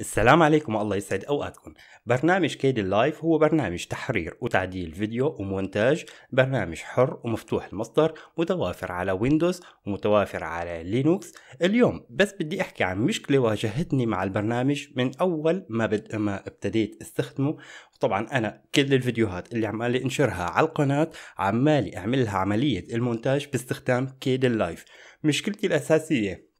السلام عليكم الله يسعد اوقاتكم برنامج كيد اللايف هو برنامج تحرير وتعديل فيديو ومونتاج برنامج حر ومفتوح المصدر متوافر على ويندوز ومتوافر على لينوكس اليوم بس بدي احكي عن مشكله واجهتني مع البرنامج من اول ما بد ما ابتديت استخدمه طبعا انا كل الفيديوهات اللي عمالي انشرها على القناه عمالي اعملها عمليه المونتاج باستخدام كيد اللايف مشكلتي الاساسيه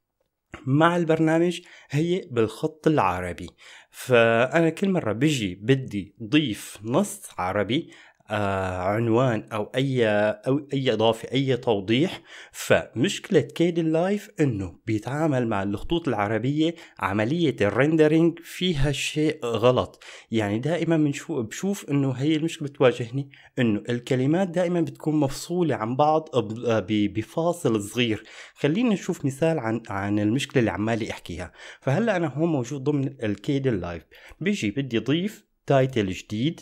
مع البرنامج هي بالخط العربي فأنا كل مرة بجي بدي ضيف نص عربي آه، عنوان او اي او اي اضافه اي توضيح فمشكله كيد اللايف انه بيتعامل مع الخطوط العربيه عمليه الريندرينج فيها شيء غلط يعني دائما بنشوف بشوف انه هي المشكله بتواجهني انه الكلمات دائما بتكون مفصوله عن بعض بفاصل صغير خلينا نشوف مثال عن عن المشكله اللي عمالي احكيها فهلا انا هون موجود ضمن الكيد اللايف بيجي بدي اضيف تايتل جديد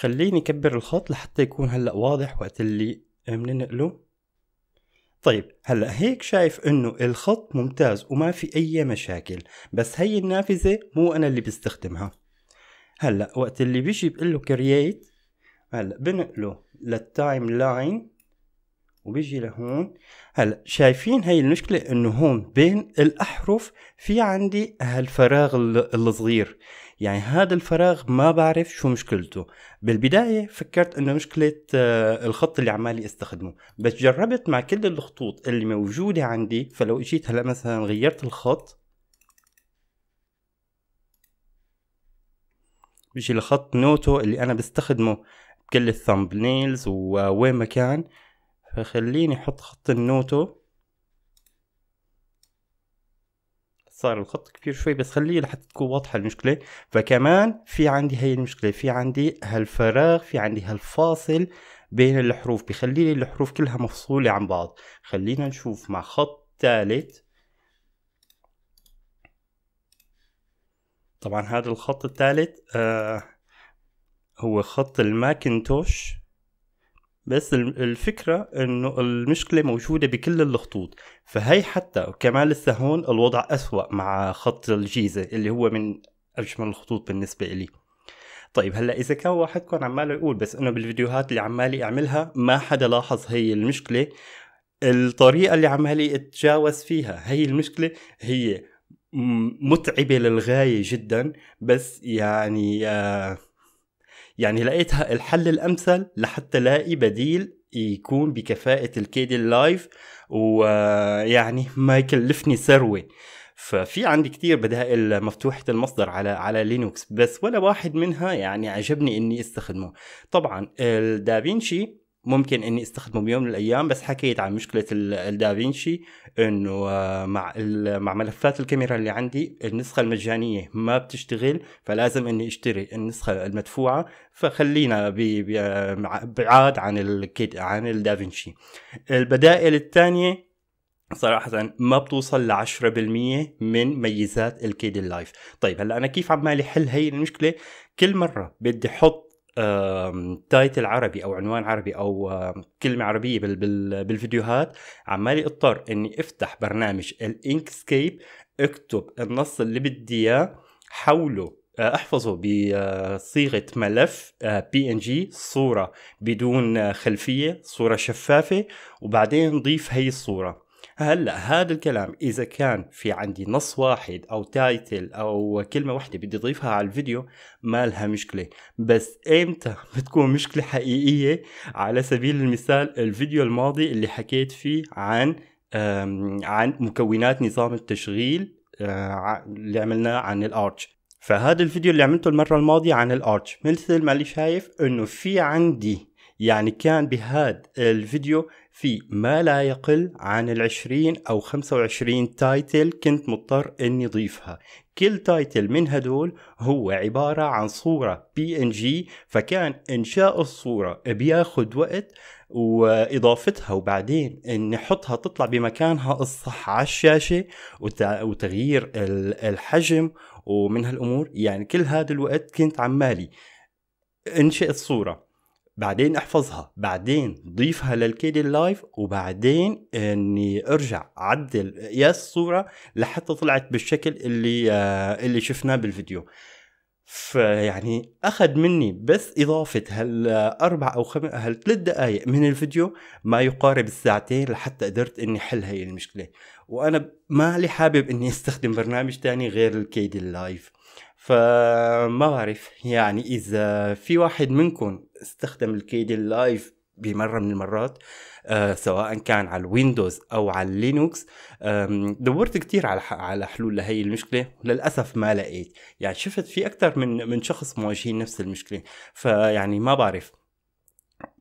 خليني اكبر الخط لحتى يكون هلا واضح وقت اللي بننقله طيب هلا هيك شايف انه الخط ممتاز وما في اي مشاكل بس هي النافذه مو انا اللي بستخدمها هلا وقت اللي بيجي بقول له كرييت هلا بنقله للتايم لاين وبيجي لهون هلا شايفين هي المشكلة انه هون بين الاحرف في عندي هالفراغ الصغير يعني هذا الفراغ ما بعرف شو مشكلته بالبداية فكرت انه مشكلة آه، الخط اللي عمالي استخدمه بس جربت مع كل الخطوط اللي موجودة عندي فلو اجيت هلا مثلا غيرت الخط بيجي لخط نوتو اللي انا بستخدمه بكل الثامبنيلز ووين ما كان فخليني احط خط النوتو صار الخط كبير شوي بس خليه لحتى تكون واضحة المشكلة فكمان في عندي هاي المشكلة في عندي هالفراغ في عندي هالفاصل بين الحروف بخلي لي الحروف كلها مفصولة عن بعض خلينا نشوف مع خط ثالث طبعا هذا الخط الثالث آه هو خط الماكنتوش بس الفكرة انه المشكلة موجودة بكل الخطوط فهي حتى كمان لسه هون الوضع اسوأ مع خط الجيزة اللي هو من اجمل الخطوط بالنسبة الي طيب هلا اذا كان واحدكم عماله يقول بس انه بالفيديوهات اللي عمالي اعملها ما حدا لاحظ هي المشكله الطريقه اللي عمالي اتجاوز فيها هي المشكله هي متعبه للغايه جدا بس يعني آه يعني لقيتها الحل الامثل لحتى الاقي بديل يكون بكفاءة الكيدي اللايف ويعني ما يكلفني ثروة ففي عندي كتير بدائل مفتوحة المصدر على على لينوكس بس ولا واحد منها يعني عجبني اني استخدمه طبعا الدافينشي ممكن اني استخدمه بيوم من الايام بس حكيت عن مشكله الدافينشي انه آه، مع مع ملفات الكاميرا اللي عندي النسخه المجانيه ما بتشتغل فلازم اني اشتري النسخه المدفوعه فخلينا بعاد عن الكيت عن الدافينشي البدائل الثانيه صراحة ما بتوصل ل 10% من ميزات الكيد اللايف طيب هلا انا كيف عمالي حل هي المشكلة كل مرة بدي احط تايتل عربي او عنوان عربي او كلمه عربيه بالفيديوهات عمالي اضطر اني افتح برنامج الانكسكيب اكتب النص اللي بدي اياه حوله آه، احفظه بصيغه آه، ملف بي ان جي صوره بدون خلفيه صوره شفافه وبعدين ضيف هي الصوره هلا هذا الكلام اذا كان في عندي نص واحد او تايتل او كلمه واحده بدي اضيفها على الفيديو ما لها مشكله بس امتى بتكون مشكله حقيقيه على سبيل المثال الفيديو الماضي اللي حكيت فيه عن عن مكونات نظام التشغيل آه، اللي عملناه عن الارتش فهذا الفيديو اللي عملته المرة الماضية عن الارتش مثل ما اللي شايف انه في عندي يعني كان بهذا الفيديو في ما لا يقل عن العشرين أو خمسة وعشرين تايتل كنت مضطر أني ضيفها كل تايتل من هدول هو عبارة عن صورة بي ان جي فكان إنشاء الصورة بياخد وقت واضافتها وبعدين نحطها تطلع بمكانها الصح على الشاشه وتغيير الحجم ومن هالامور يعني كل هذا الوقت كنت عمالي انشئ الصوره بعدين احفظها بعدين ضيفها للكيدي اللايف وبعدين اني ارجع عدل يا الصوره لحتى طلعت بالشكل اللي آه، اللي شفناه بالفيديو فيعني اخذ مني بس اضافه هالاربع او خم... هالثلاث دقائق من الفيديو ما يقارب الساعتين لحتى قدرت اني حل هاي المشكله وانا مالي حابب اني استخدم برنامج تاني غير الكيدي اللايف فما بعرف يعني اذا في واحد منكم استخدم الكيدي لايف بمرة من المرات آه سواء كان على الويندوز أو على اللينوكس دورت كتير على على حلول لهي المشكلة وللأسف ما لقيت يعني شفت في أكثر من من شخص مواجهين نفس المشكلة فيعني ما بعرف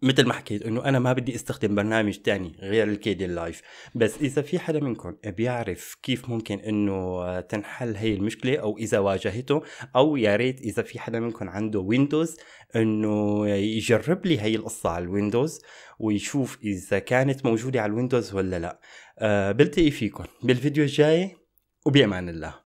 مثل ما حكيت انه انا ما بدي استخدم برنامج تاني غير الكيدي اللايف بس اذا في حدا منكم بيعرف كيف ممكن انه تنحل هي المشكله او اذا واجهته او يا ريت اذا في حدا منكم عنده ويندوز انه يجرب لي هي القصه على الويندوز ويشوف اذا كانت موجوده على الويندوز ولا لا أه بلتقي فيكم بالفيديو الجاي وبامان الله